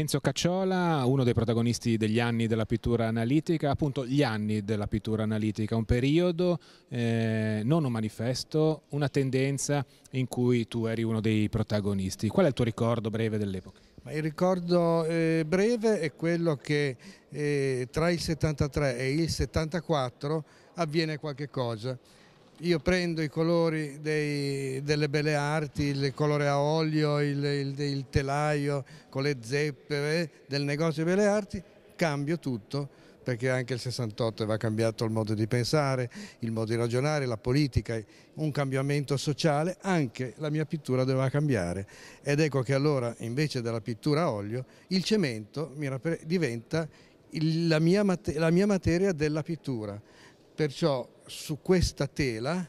Enzo Cacciola, uno dei protagonisti degli anni della pittura analitica, appunto gli anni della pittura analitica, un periodo, eh, non un manifesto, una tendenza in cui tu eri uno dei protagonisti. Qual è il tuo ricordo breve dell'epoca? il ricordo eh, breve è quello che eh, tra il 73 e il 74 avviene qualche cosa. Io prendo i colori dei, delle belle arti, il colore a olio, il, il, il telaio con le zeppe eh, del negozio delle belle arti, cambio tutto perché anche il 68 va cambiato il modo di pensare, il modo di ragionare, la politica, un cambiamento sociale, anche la mia pittura doveva cambiare ed ecco che allora invece della pittura a olio il cemento diventa la mia materia della pittura Perciò su questa tela,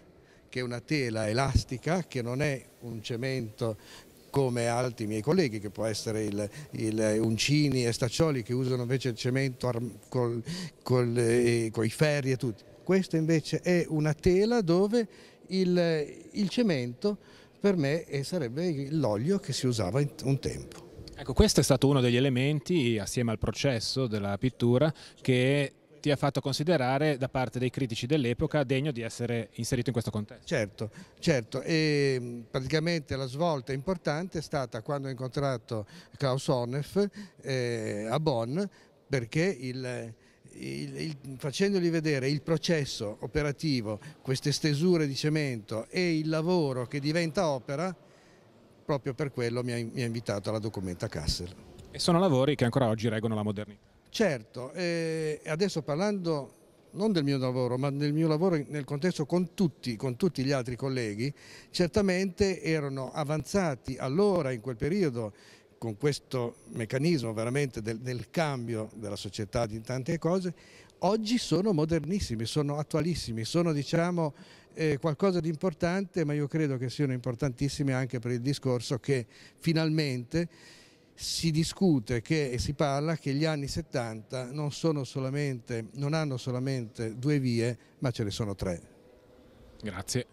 che è una tela elastica, che non è un cemento come altri miei colleghi, che può essere il, il Uncini e Staccioli che usano invece il cemento con eh, i ferri e tutto. Questa invece è una tela dove il, il cemento per me eh, sarebbe l'olio che si usava un tempo. Ecco, questo è stato uno degli elementi, assieme al processo della pittura, che effetti ha fatto considerare da parte dei critici dell'epoca degno di essere inserito in questo contesto. Certo, certo. E mm, praticamente la svolta importante è stata quando ho incontrato Klaus Honef eh, a Bonn perché il, il, il, facendogli vedere il processo operativo, queste stesure di cemento e il lavoro che diventa opera, proprio per quello mi ha, mi ha invitato alla documenta Kassel. E sono lavori che ancora oggi reggono la modernità. Certo, eh, adesso parlando non del mio lavoro, ma del mio lavoro nel contesto con tutti, con tutti gli altri colleghi, certamente erano avanzati allora, in quel periodo, con questo meccanismo veramente del, del, cambio della società di tante cose, oggi sono modernissimi, sono attualissimi, sono diciamo eh, qualcosa di importante, ma io credo che siano importantissimi anche per il discorso che finalmente si discute che, e si parla che gli anni 70 non, solamente, non hanno solamente due vie, ma ce ne sono tre. Grazie.